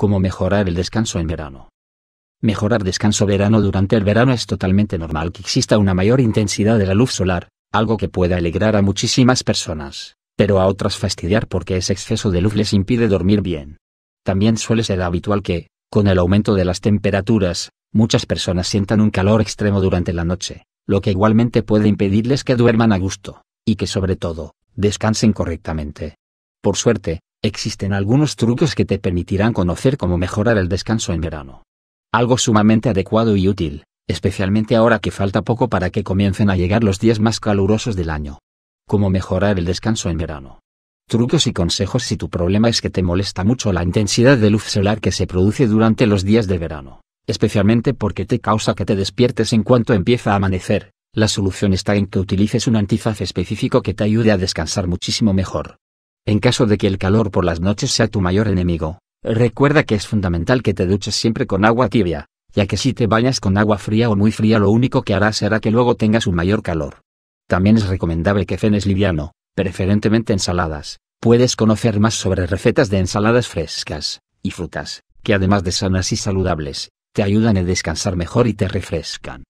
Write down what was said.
Cómo mejorar el descanso en verano. Mejorar descanso verano durante el verano es totalmente normal que exista una mayor intensidad de la luz solar, algo que pueda alegrar a muchísimas personas, pero a otras fastidiar porque ese exceso de luz les impide dormir bien. También suele ser habitual que, con el aumento de las temperaturas, muchas personas sientan un calor extremo durante la noche, lo que igualmente puede impedirles que duerman a gusto, y que sobre todo, descansen correctamente. Por suerte, Existen algunos trucos que te permitirán conocer cómo mejorar el descanso en verano. Algo sumamente adecuado y útil, especialmente ahora que falta poco para que comiencen a llegar los días más calurosos del año. Cómo mejorar el descanso en verano. Trucos y consejos si tu problema es que te molesta mucho la intensidad de luz solar que se produce durante los días de verano, especialmente porque te causa que te despiertes en cuanto empieza a amanecer, la solución está en que utilices un antifaz específico que te ayude a descansar muchísimo mejor. En caso de que el calor por las noches sea tu mayor enemigo, recuerda que es fundamental que te duches siempre con agua tibia, ya que si te bañas con agua fría o muy fría lo único que hará será que luego tengas un mayor calor. También es recomendable que cenes liviano, preferentemente ensaladas. Puedes conocer más sobre recetas de ensaladas frescas y frutas, que además de sanas y saludables, te ayudan a descansar mejor y te refrescan.